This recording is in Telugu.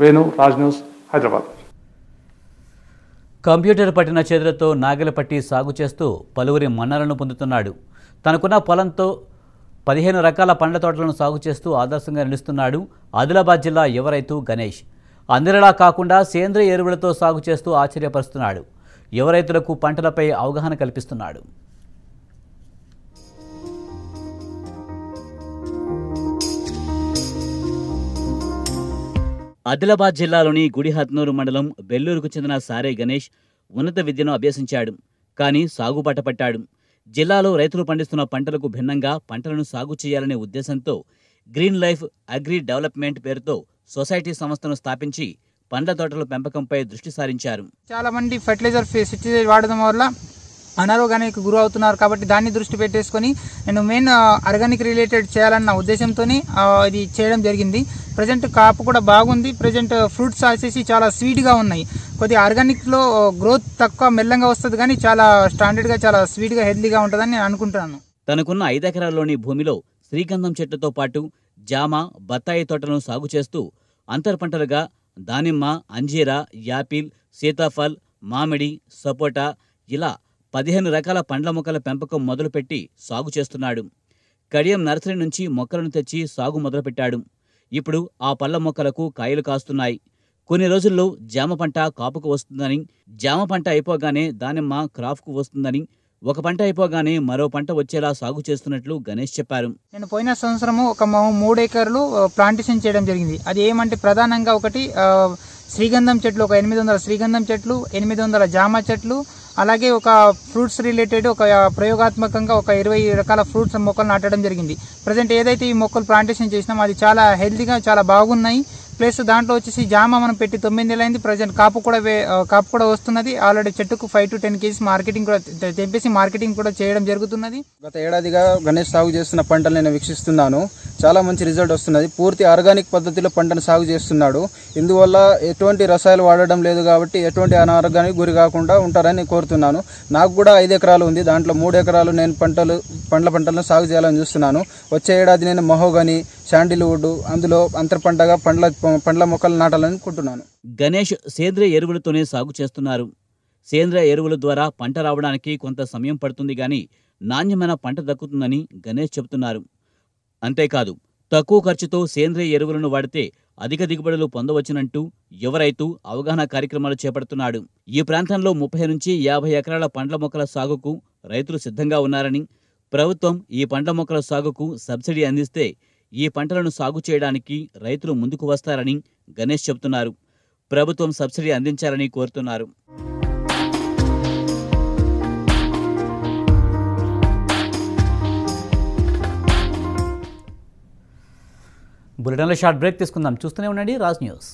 వేణు రాజ్ న్యూస్ హైదరాబాద్ కంప్యూటర్ పట్టిన చేతులతో నాగలపట్టి సాగు చేస్తూ పలువురి మన్నలను పొందుతున్నాడు తనకున్న పొలంతో పదిహేను రకాల పండ్ల తోటలను సాగు చేస్తూ ఆదర్శంగా నిలుస్తున్నాడు ఆదిలాబాద్ జిల్లా యువరైతు గణేష్ అందరిలా కాకుండా సేంద్రియ ఎరువులతో సాగు చేస్తూ ఆశ్చర్యపరుస్తున్నాడు యువరైతులకు పంటలపై అవగాహన కల్పిస్తున్నాడు ఆదిలాబాద్ జిల్లాలోని గుడిహత్నూరు మండలం బెల్లూరుకు చెందిన సారే గణేష్ ఉన్నత విద్యను అభ్యసించాడు కానీ సాగుబాట పట్టాడు జిల్లాలో రైతులు పండిస్తున్న పంటలకు భిన్నంగా పంటలను సాగు చేయాలనే ఉద్దేశంతో గ్రీన్ లైఫ్ అగ్రి డెవలప్మెంట్ పేరుతో సొసైటీ సంస్థను స్థాపించి పండ్ల తోటల పెంపకంపై దృష్టి సారించారు చాలా మంది ఫర్టిలైజర్ వాడడం వల్ల అనారోగ్యానికి గురి అవుతున్నారు కాబట్టి దాన్ని దృష్టి పెట్టేసుకొని నేను మెయిన్ ఆర్గానిక్ రిలేటెడ్ చేయాలన్న ఉద్దేశంతోనే ఇది చేయడం జరిగింది ప్రజెంట్ కాపు కూడా బాగుంది ప్రజెంట్ ఫ్రూట్స్ వచ్చేసి చాలా స్వీట్గా ఉన్నాయి కొద్దిగా ఆర్గానిక్లో గ్రోత్ తక్కువ మెల్లంగా వస్తుంది కానీ చాలా స్టాండర్డ్గా చాలా స్వీట్గా హెల్తీగా ఉంటుందని నేను అనుకుంటున్నాను తనకున్న ఐదు ఎకరాల్లోని భూమిలో శ్రీగంధం చెట్టుతో పాటు జామ బత్తాయి తోటలను సాగు చేస్తూ అంతర్ పంటలుగా దానిమ్మ అంజీరా యాపిల్ సీతాఫల్ మామిడి సపోటా ఇలా పదిహేను రకాల పండ్ల మొక్కల పెంపకం మొదలుపెట్టి సాగు చేస్తున్నాడు కడియం నర్సరీ నుంచి మొక్కలను తెచ్చి సాగు మొదలుపెట్టాడు ఇప్పుడు ఆ పళ్ళ మొక్కలకు కాయలు కాస్తున్నాయి కొన్ని రోజుల్లో జామ పంట కాపుకు వస్తుందని జామ పంట అయిపోగానే దానిమ్మ క్రాఫ్కు వస్తుందని ఒక పంట అయిపోగానే మరో పంట వచ్చేలా సాగు చేస్తున్నట్లు గణేష్ చెప్పారు నేను పోయిన సంవత్సరము ఒక మూడు ఎకర్లు ప్లాంటేషన్ చేయడం జరిగింది అది ఏమంటే ప్రధానంగా ఒకటి శ్రీగంధం చెట్లు ఒక ఎనిమిది వందల శ్రీగంధం చెట్లు ఎనిమిది వందల జామ చెట్లు అలాగే ఒక ఫ్రూట్స్ రిలేటెడ్ ఒక ప్రయోగాత్మకంగా ఒక ఇరవై రకాల ఫ్రూట్స్ మొక్కలు నాటడం జరిగింది ప్రజెంట్ ఏదైతే ఈ మొక్కలు ప్లాంటేషన్ చేసినామో అది చాలా హెల్దీగా చాలా బాగున్నాయి ప్లస్ దాంట్లో వచ్చేసి జామ మనం పెట్టి తొమ్మిది నెలలు అయింది ప్రజెంట్ కాపు కూడా కాపు కూడా వస్తున్నది ఆల్రెడీ చెట్టుకు five to ten kgs marketing కూడా తెంపేసి మార్కెటింగ్ కూడా చేయడం జరుగుతున్నది గత ఏడాదిగా గణేష్ సాగు చేస్తున్న పంటలు నేను వీక్షిస్తున్నాను చాలా మంచి రిజల్ట్ వస్తున్నది పూర్తి ఆర్గానిక్ పద్ధతిలో పంటను సాగు చేస్తున్నాడు ఇందువల్ల ఎటువంటి రసాయనాలు వాడడం లేదు కాబట్టి ఎటువంటి అనారోగ్యానికి గురి కాకుండా ఉంటారని కోరుతున్నాను నాకు కూడా ఐదు ఎకరాలు ఉంది దాంట్లో మూడు ఎకరాలు నేను పంటలు పండ్ల పంటలను సాగు చేయాలని చూస్తున్నాను వచ్చే ఏడాది నేను మహోగని శాండిల్వుడ్ అందులో అంతర పంటగా పండ్ల పండ్ల మొక్కలు నాటాలని అనుకుంటున్నాను గణేష్ సేంద్రియ ఎరువులతోనే సాగు చేస్తున్నారు సేంద్రియ ఎరువుల ద్వారా పంట రావడానికి కొంత సమయం పడుతుంది కానీ నాణ్యమైన పంట దక్కుతుందని గణేష్ చెబుతున్నారు అంతేకాదు తక్కువ ఖర్చుతో సేంద్రియ ఎరువులను వాడితే అధిక దిగుబడులు పొందవచ్చునంటూ యువ రైతు అవగాహన కార్యక్రమాలు చేపడుతున్నాడు ఈ ప్రాంతంలో ముప్పై నుంచి యాభై ఎకరాల పండ్ల మొక్కల సాగుకు రైతులు సిద్ధంగా ఉన్నారని ప్రభుత్వం ఈ పండ్ల మొక్కల సాగుకు సబ్సిడీ అందిస్తే ఈ పంటలను సాగు చేయడానికి రైతులు ముందుకు వస్తారని గణేష్ చెబుతున్నారు ప్రభుత్వం సబ్సిడీ అందించాలని కోరుతున్నారు బులెటిన్లో షార్ట్ బ్రేక్ తీసుకుందాం చూస్తూనే ఉండండి రాజ్ న్యూస్